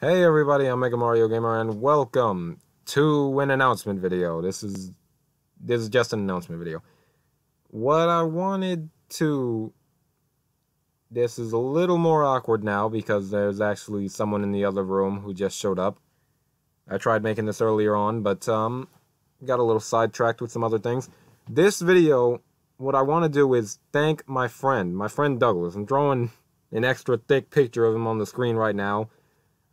Hey everybody, I'm Mega Mario Gamer and welcome to an announcement video. This is this is just an announcement video. What I wanted to this is a little more awkward now because there's actually someone in the other room who just showed up. I tried making this earlier on, but um got a little sidetracked with some other things. This video, what I want to do is thank my friend, my friend Douglas. I'm drawing an extra thick picture of him on the screen right now.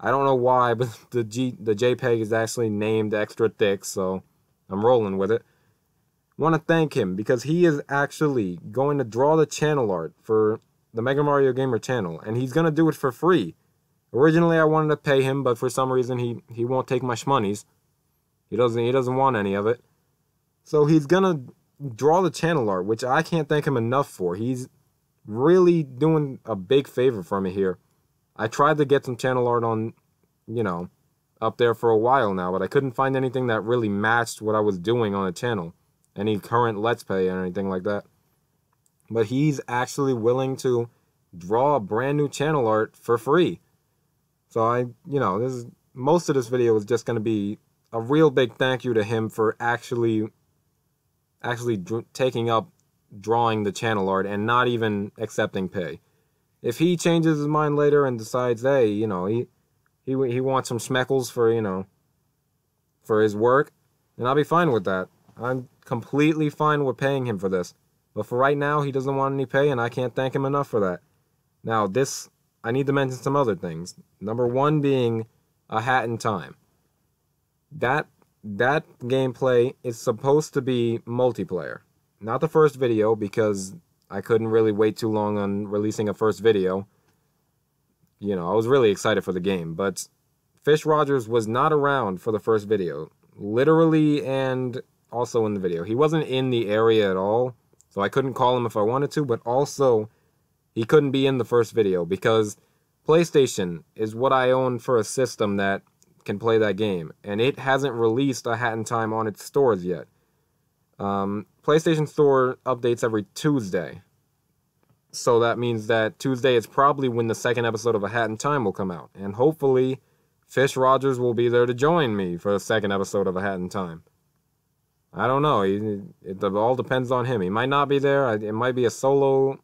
I don't know why, but the G the JPEG is actually named extra thick, so I'm rolling with it. Want to thank him because he is actually going to draw the channel art for the Mega Mario Gamer channel, and he's gonna do it for free. Originally, I wanted to pay him, but for some reason, he he won't take my monies. He doesn't he doesn't want any of it. So he's gonna draw the channel art, which I can't thank him enough for. He's really doing a big favor for me here. I tried to get some channel art on, you know, up there for a while now, but I couldn't find anything that really matched what I was doing on the channel, any current Let's Play or anything like that. But he's actually willing to draw a brand new channel art for free. So I, you know, this is, most of this video is just going to be a real big thank you to him for actually actually taking up drawing the channel art and not even accepting pay if he changes his mind later and decides, hey, you know, he he he wants some smeckles for you know for his work, then I'll be fine with that. I'm completely fine with paying him for this. But for right now, he doesn't want any pay, and I can't thank him enough for that. Now, this I need to mention some other things. Number one being a hat in time. That that gameplay is supposed to be multiplayer, not the first video because I couldn't really wait too long on releasing a first video. You know, I was really excited for the game, but Fish Rogers was not around for the first video, literally and also in the video. He wasn't in the area at all, so I couldn't call him if I wanted to, but also he couldn't be in the first video because PlayStation is what I own for a system that can play that game, and it hasn't released a Hat in Time on its stores yet. Um, PlayStation Store updates every Tuesday. So that means that Tuesday is probably when the second episode of A Hat in Time will come out. And hopefully, Fish Rogers will be there to join me for the second episode of A Hat in Time. I don't know. it, all depends on him. He might not be there. It might be a solo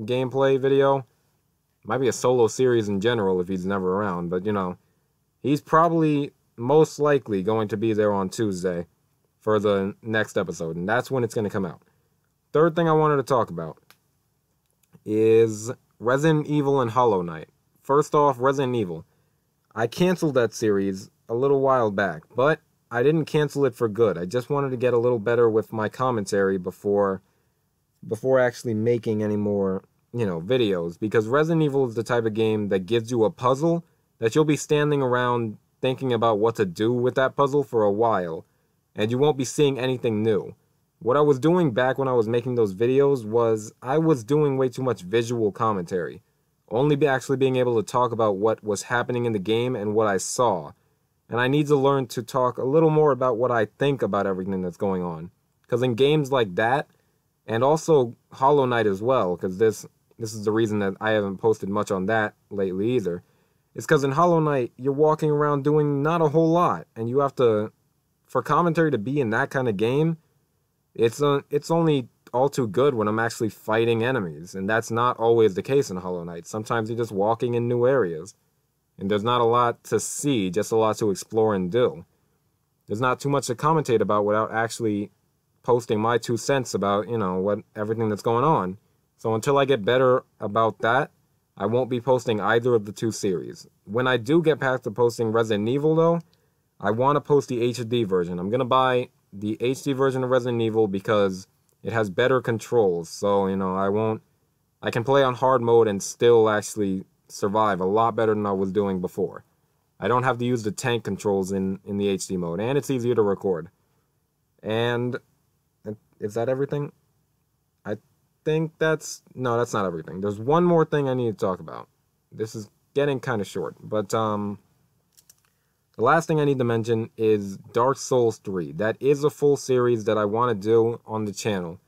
gameplay video. It might be a solo series in general if he's never around. But, you know, he's probably most likely going to be there on Tuesday for the next episode, and that's when it's going to come out. Third thing I wanted to talk about is Resident Evil and Hollow Knight. First off, Resident Evil. I canceled that series a little while back, but I didn't cancel it for good. I just wanted to get a little better with my commentary before before actually making any more, you know, videos because Resident Evil is the type of game that gives you a puzzle that you'll be standing around thinking about what to do with that puzzle for a while and you won't be seeing anything new. What I was doing back when I was making those videos was I was doing way too much visual commentary, only be actually being able to talk about what was happening in the game and what I saw. And I need to learn to talk a little more about what I think about everything that's going on. Because in games like that, and also Hollow Knight as well, because this this is the reason that I haven't posted much on that lately either. It's because in Hollow Knight, you're walking around doing not a whole lot, and you have to for commentary to be in that kind of game, it's it's only all too good when I'm actually fighting enemies, and that's not always the case in Hollow Knight. Sometimes you're just walking in new areas, and there's not a lot to see, just a lot to explore and do. There's not too much to commentate about without actually posting my two cents about you know what everything that's going on. So until I get better about that, I won't be posting either of the two series. When I do get past to posting Resident Evil though, I want to post the HD version. I'm going to buy the HD version of Resident Evil because it has better controls. So, you know, I won't. I can play on hard mode and still actually survive a lot better than I was doing before. I don't have to use the tank controls in, in the HD mode, and it's easier to record. And is that everything? I think that's. No, that's not everything. There's one more thing I need to talk about. This is getting kind of short, but, um. The last thing I need to mention is Dark Souls 3. That is a full series that I want to do on the channel.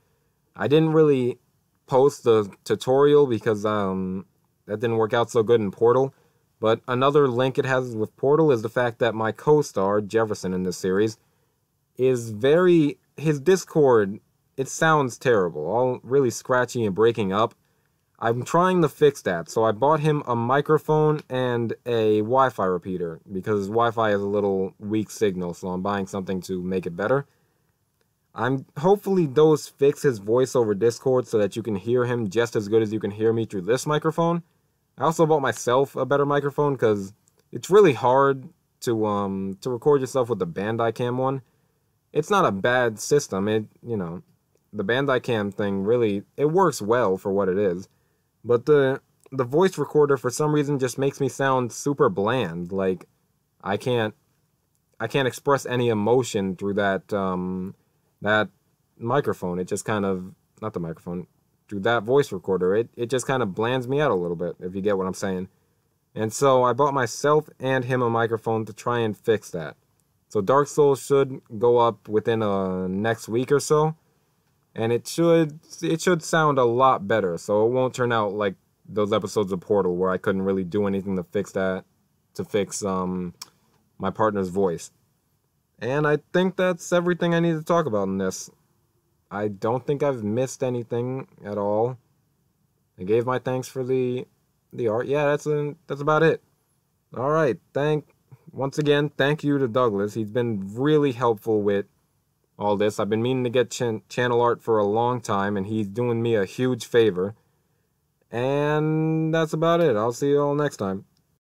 I didn't really post the tutorial because um, that didn't work out so good in Portal. But another link it has with Portal is the fact that my co-star, Jefferson, in this series, is very... His Discord, it sounds terrible, all really scratchy and breaking up. I'm trying to fix that. So I bought him a microphone and a Wi-Fi repeater because Wi-Fi is a little weak signal, so I'm buying something to make it better. I'm hopefully those fix his voice over Discord so that you can hear him just as good as you can hear me through this microphone. I also bought myself a better microphone because it's really hard to um to record yourself with the Bandai Cam one. It's not a bad system. It you know the Bandai Cam thing really it works well for what it is. But the the voice recorder for some reason just makes me sound super bland. Like I can't I can't express any emotion through that um, that microphone. It just kind of not the microphone through that voice recorder. It it just kind of blands me out a little bit if you get what I'm saying. And so I bought myself and him a microphone to try and fix that. So Dark Souls should go up within a uh, next week or so and it should it should sound a lot better. So it won't turn out like those episodes of Portal where I couldn't really do anything to fix that to fix um my partner's voice. And I think that's everything I need to talk about in this. I don't think I've missed anything at all. I gave my thanks for the the art. Yeah, that's a, uh, that's about it. All right, thank once again, thank you to Douglas. He's been really helpful with all this. I've been meaning to get ch channel art for a long time, and he's doing me a huge favor. And that's about it. I'll see you all next time.